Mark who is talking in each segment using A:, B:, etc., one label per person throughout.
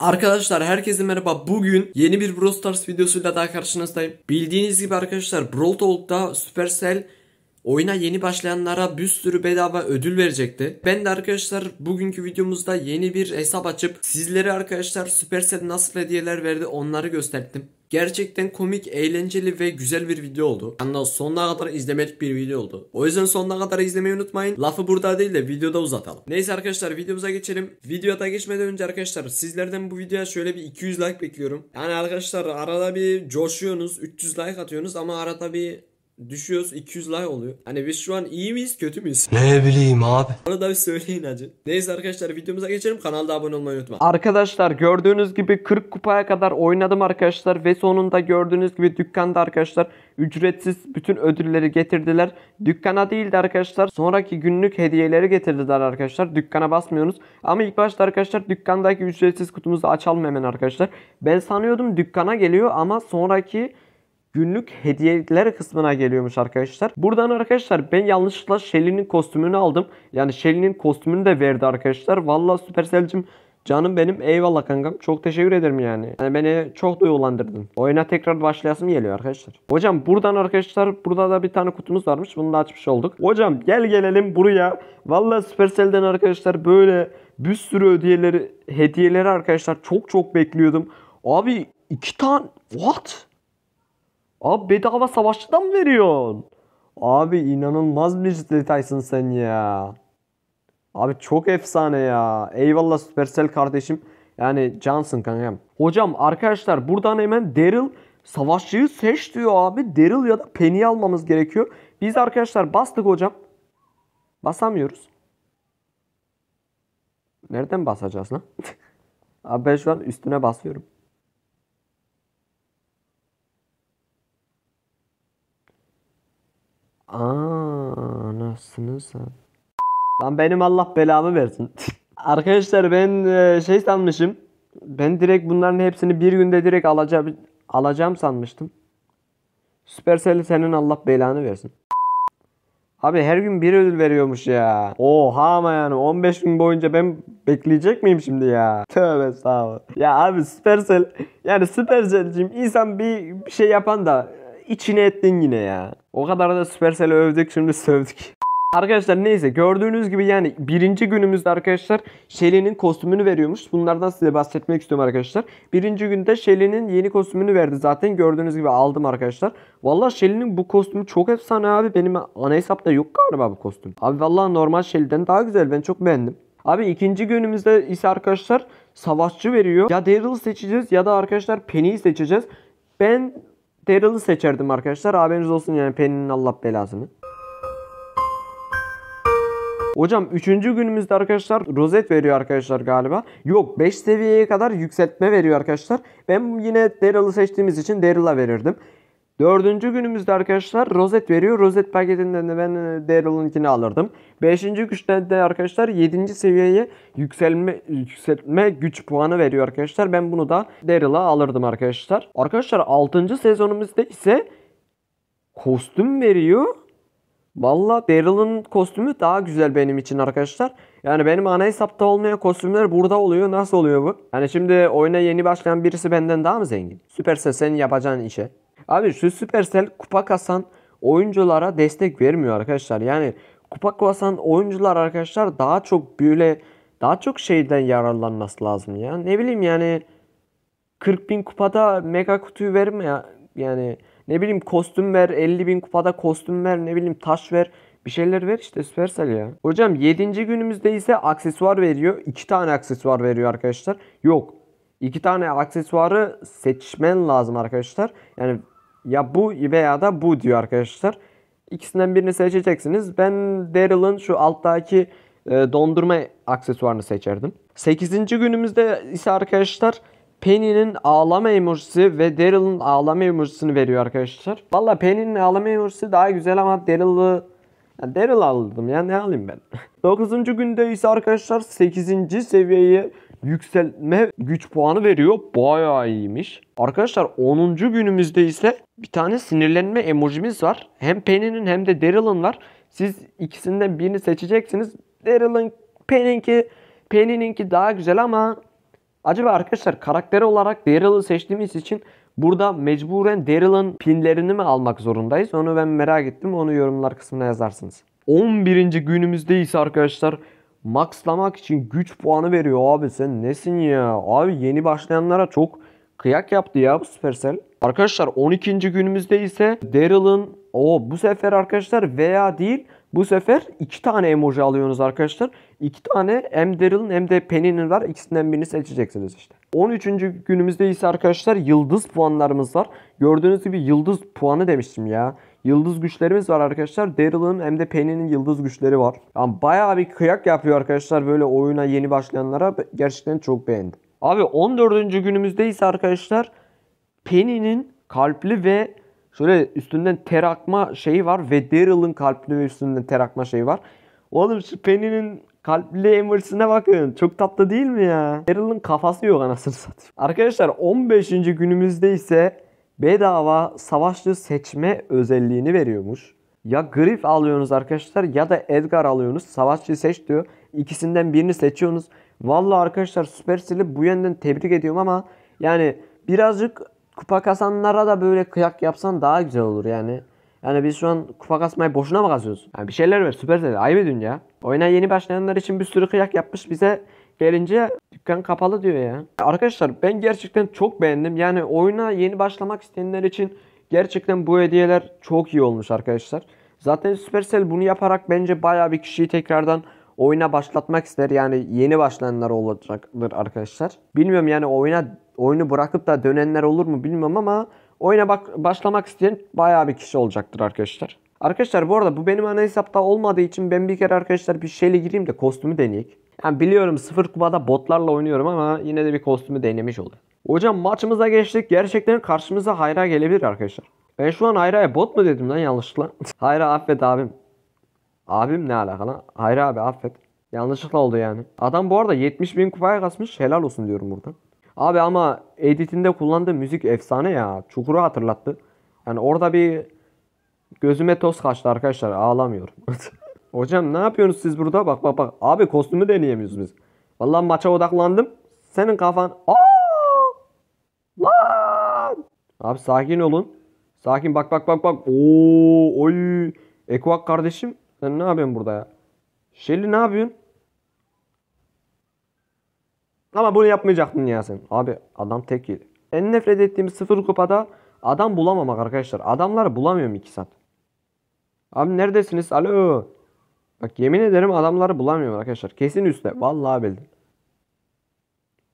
A: Arkadaşlar herkese merhaba. Bugün yeni bir Brawl Stars videosuyla daha karşınızdayım. Bildiğiniz gibi arkadaşlar Brawl Talk'ta Supercell oyuna yeni başlayanlara bir sürü bedava ödül verecekti. Ben de arkadaşlar bugünkü videomuzda yeni bir hesap açıp sizlere arkadaşlar Supercell nasıl hediyeler verdi onları gösterdim. Gerçekten komik, eğlenceli ve güzel bir video oldu. Hatta sonuna kadar izlemelik bir video oldu. O yüzden sonuna kadar izlemeyi unutmayın. Lafı burada değil de videoda uzatalım. Neyse arkadaşlar videomuza geçelim. Videoda geçmeden önce arkadaşlar sizlerden bu videoya şöyle bir 200 like bekliyorum. Yani arkadaşlar arada bir coşuyorsunuz, 300 like atıyorsunuz ama arada bir düşüyoruz 200 like oluyor. Hani biz şu an iyi miyiz kötü müyüz? Ne bileyim abi. Onu da bir söyleyin hacı. Neyse arkadaşlar videomuza geçelim. Kanalda abone olmayı unutma. Arkadaşlar gördüğünüz gibi 40 kupaya kadar oynadım arkadaşlar. Ve sonunda gördüğünüz gibi dükkanda arkadaşlar ücretsiz bütün ödülleri getirdiler. Dükkana değildi arkadaşlar. Sonraki günlük hediyeleri getirdiler arkadaşlar. Dükkana basmıyoruz. Ama ilk başta arkadaşlar dükkandaki ücretsiz kutumuzu açalım hemen arkadaşlar. Ben sanıyordum dükkana geliyor ama sonraki günlük hediyeler kısmına geliyormuş arkadaşlar. Buradan arkadaşlar ben yanlışlıkla Shelly'nin kostümünü aldım. Yani Shelly'nin kostümünü de verdi arkadaşlar. Valla Supercell'cim Canım benim eyvallah kankam. Çok teşekkür ederim yani. yani beni çok duygulandırdın. Oyuna tekrar başlayasım geliyor arkadaşlar. Hocam buradan arkadaşlar burada da bir tane kutumuz varmış. Bunu da açmış olduk. Hocam gel gelelim buraya. Valla Supercell'den arkadaşlar böyle bir sürü hediyeleri, hediyeleri arkadaşlar çok çok bekliyordum. Abi iki tane what? Abi bedava savaşçıdan mı veriyorsun? Abi inanılmaz bir detaysın sen ya. Abi çok efsane ya. Eyvallah Supercell kardeşim. Yani Johnson kankam. Hocam arkadaşlar buradan hemen Daryl savaşçıyı seç diyor abi. Daryl ya da Penny almamız gerekiyor. Biz arkadaşlar bastık hocam. Basamıyoruz. Nereden basacağız lan? abi ben şu an üstüne basıyorum. Aa, anasını sen. Lan benim Allah belamı versin. Arkadaşlar ben e, şey sanmışım. Ben direkt bunların hepsini bir günde direkt alacağım, alacağım sanmıştım. Supercell senin Allah belanı versin. Abi her gün bir ödül veriyormuş ya. Oha ama yani 15 gün boyunca ben bekleyecek miyim şimdi ya? Tövbe sağ ol. Ya abi Supercell yani Supercell'cim insan bir, bir şey yapan da içine ettin yine ya. O kadar da Supercell'i övdük şimdi sövdük. Arkadaşlar neyse gördüğünüz gibi yani birinci günümüzde arkadaşlar Shelly'nin kostümünü veriyormuş. Bunlardan size bahsetmek istiyorum arkadaşlar. Birinci günde Shelly'nin yeni kostümünü verdi zaten gördüğünüz gibi aldım arkadaşlar. Valla Shelly'nin bu kostümü çok efsane abi benim ana hesapta yok galiba bu kostüm. Abi valla normal Shelly'den daha güzel ben çok beğendim. Abi ikinci günümüzde ise arkadaşlar savaşçı veriyor. Ya Daryl seçeceğiz ya da arkadaşlar Penny'i seçeceğiz. Ben Daryl'ı seçerdim arkadaşlar. Haberiniz olsun yani Penny'nin Allah belasını. Hocam 3. günümüzde arkadaşlar rozet veriyor arkadaşlar galiba. Yok 5 seviyeye kadar yükseltme veriyor arkadaşlar. Ben yine Daryl'ı seçtiğimiz için Daryl'a verirdim. Dördüncü günümüzde arkadaşlar rozet veriyor. Rozet paketinden de ben e, Daryl'ınkini alırdım. Beşinci güçten de arkadaşlar yedinci seviyeye yükselme, yükseltme güç puanı veriyor arkadaşlar. Ben bunu da Daryl'a alırdım arkadaşlar. Arkadaşlar altıncı sezonumuzda ise kostüm veriyor. Valla Daryl'ın kostümü daha güzel benim için arkadaşlar. Yani benim ana hesapta olmayan kostümler burada oluyor. Nasıl oluyor bu? Yani şimdi oyuna yeni başlayan birisi benden daha mı zengin? Süperse senin yapacağın işe. Abi şu Supercell kupa kasan oyunculara destek vermiyor arkadaşlar. Yani kupa kasan oyuncular arkadaşlar daha çok böyle daha çok şeyden yararlanması lazım ya. Ne bileyim yani 40 bin kupada mega kutuyu verme ya. Yani ne bileyim kostüm ver 50 bin kupada kostüm ver ne bileyim taş ver. Bir şeyler ver işte Supercell ya. Hocam 7. günümüzde ise aksesuar veriyor. 2 tane aksesuar veriyor arkadaşlar. Yok. 2 tane aksesuarı seçmen lazım arkadaşlar. Yani ya bu veya da bu diyor arkadaşlar. İkisinden birini seçeceksiniz. Ben Daryl'ın şu alttaki e, dondurma aksesuarını seçerdim. 8. günümüzde ise arkadaşlar Penny'nin ağlama emojisi ve Daryl'ın ağlama emojisini veriyor arkadaşlar. Valla Penny'nin ağlama emojisi daha güzel ama Daryl'ı yani Daryl aldım ya ne alayım ben. 9. günde ise arkadaşlar 8. seviyeyi yükselme güç puanı veriyor. Bayağı iyiymiş. Arkadaşlar 10. günümüzde ise bir tane sinirlenme emojimiz var. Hem Penny'nin hem de Daryl'ın var. Siz ikisinden birini seçeceksiniz. Daryl'ın Penny'ninki Penny'ninki daha güzel ama acaba arkadaşlar karakter olarak Daryl'ı seçtiğimiz için Burada mecburen Daryl'ın pinlerini mi almak zorundayız? Onu ben merak ettim. Onu yorumlar kısmına yazarsınız. 11. günümüzde ise arkadaşlar maxlamak için güç puanı veriyor abi. Sen nesin ya? Abi yeni başlayanlara çok kıyak yaptı ya bu Supercell. Arkadaşlar 12. günümüzde ise Daryl'ın o bu sefer arkadaşlar veya değil bu sefer iki tane emoji alıyorsunuz arkadaşlar. İki tane hem Daryl'ın hem de Penny'nin var. İkisinden birini seçeceksiniz işte. 13. günümüzde ise arkadaşlar yıldız puanlarımız var. Gördüğünüz gibi yıldız puanı demiştim ya yıldız güçlerimiz var arkadaşlar. Daryl'ın hem de Penny'nin yıldız güçleri var. Yani bayağı bir kıyak yapıyor arkadaşlar böyle oyuna yeni başlayanlara. Gerçekten çok beğendim. Abi 14. günümüzde ise arkadaşlar Penny'nin kalpli ve şöyle üstünden ter akma şeyi var ve Daryl'ın kalpli ve üstünden ter akma şeyi var. Oğlum şu Penny'nin kalpli Emerson'a bakın. Çok tatlı değil mi ya? Daryl'ın kafası yok anasını satayım. Arkadaşlar 15. günümüzde ise bedava savaşçı seçme özelliğini veriyormuş. Ya Griff alıyorsunuz arkadaşlar ya da Edgar alıyorsunuz. Savaşçı seç diyor. İkisinden birini seçiyorsunuz. Vallahi arkadaşlar sili bu yönden tebrik ediyorum ama yani birazcık kupa kasanlara da böyle kıyak yapsan daha güzel olur yani. Yani biz şu an kupa kasmayı boşuna mı kazıyoruz? Yani bir şeyler ver Supercell ayıp edin ya. Oyuna yeni başlayanlar için bir sürü kıyak yapmış bize gelince dükkan kapalı diyor ya. Arkadaşlar ben gerçekten çok beğendim. Yani oyuna yeni başlamak isteyenler için gerçekten bu hediyeler çok iyi olmuş arkadaşlar. Zaten Supercell bunu yaparak bence baya bir kişiyi tekrardan oyuna başlatmak ister. Yani yeni başlayanlar olacaktır arkadaşlar. Bilmiyorum yani oyuna oyunu bırakıp da dönenler olur mu bilmiyorum ama oyuna bak başlamak isteyen baya bir kişi olacaktır arkadaşlar. Arkadaşlar bu arada bu benim ana hesapta olmadığı için ben bir kere arkadaşlar bir şeyle gireyim de kostümü deneyeyim. Yani biliyorum sıfır kubada botlarla oynuyorum ama yine de bir kostümü denemiş oldum. Hocam maçımıza geçtik. Gerçekten karşımıza Hayra gelebilir arkadaşlar. Ben şu an Hayra'ya bot mu dedim lan yanlışlıkla? Hayra affet abim. Abim ne alakalı? Hayra abi affet. Yanlışlıkla oldu yani. Adam bu arada 70 bin kupaya kasmış. Helal olsun diyorum burada. Abi ama editinde kullandığı müzik efsane ya. Çukuru hatırlattı. Yani orada bir gözüme toz kaçtı arkadaşlar. Ağlamıyorum. Hocam ne yapıyorsunuz siz burada? Bak bak bak. Abi kostümü deneyemiyoruz biz. Vallahi maça odaklandım. Senin kafan. Aa! Lan! Abi sakin olun. Sakin bak bak bak bak. Oo, oy. Ekvak kardeşim sen ne yapıyorsun burada ya? Şeli ne yapıyorsun? Ama bunu yapmayacaktın ya sen. Abi adam tek yedi. En nefret ettiğim sıfır kupada adam bulamamak arkadaşlar. Adamları bulamıyorum iki saat. Abi neredesiniz? Alo. Bak yemin ederim adamları bulamıyorum arkadaşlar. Kesin üstte. Vallahi bildim.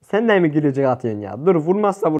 A: Sen de mi gülecek atıyorsun ya? Dur vurmazsa vur.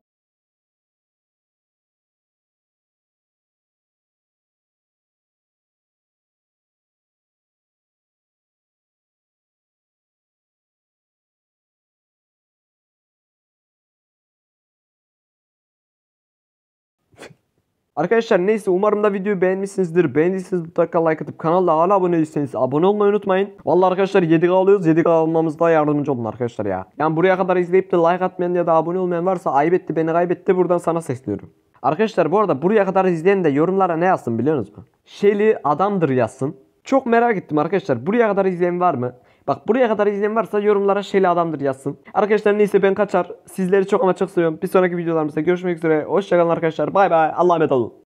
A: Arkadaşlar neyse umarım da videoyu beğenmişsinizdir. Beğendiyseniz mutlaka like atıp kanala hala abone değilseniz abone olmayı unutmayın. Vallahi arkadaşlar 7 alıyoruz. 7K almamızda yardımcı olun arkadaşlar ya. Yani buraya kadar izleyip de like atmayan ya da abone olmayan varsa ayıp etti beni kaybetti. Buradan sana sesliyorum. Arkadaşlar bu arada buraya kadar izleyen de yorumlara ne yazsın biliyor musunuz? Şeyli adamdır yazsın. Çok merak ettim arkadaşlar. Buraya kadar izleyen var mı? Bak buraya kadar izleyen varsa yorumlara şeyli adamdır yazsın. Arkadaşlar neyse ben kaçar. Sizleri çok ama çok seviyorum. Bir sonraki videolarımızda görüşmek üzere. Hoşçakalın arkadaşlar. Bay bay. Allah'a emanet olun.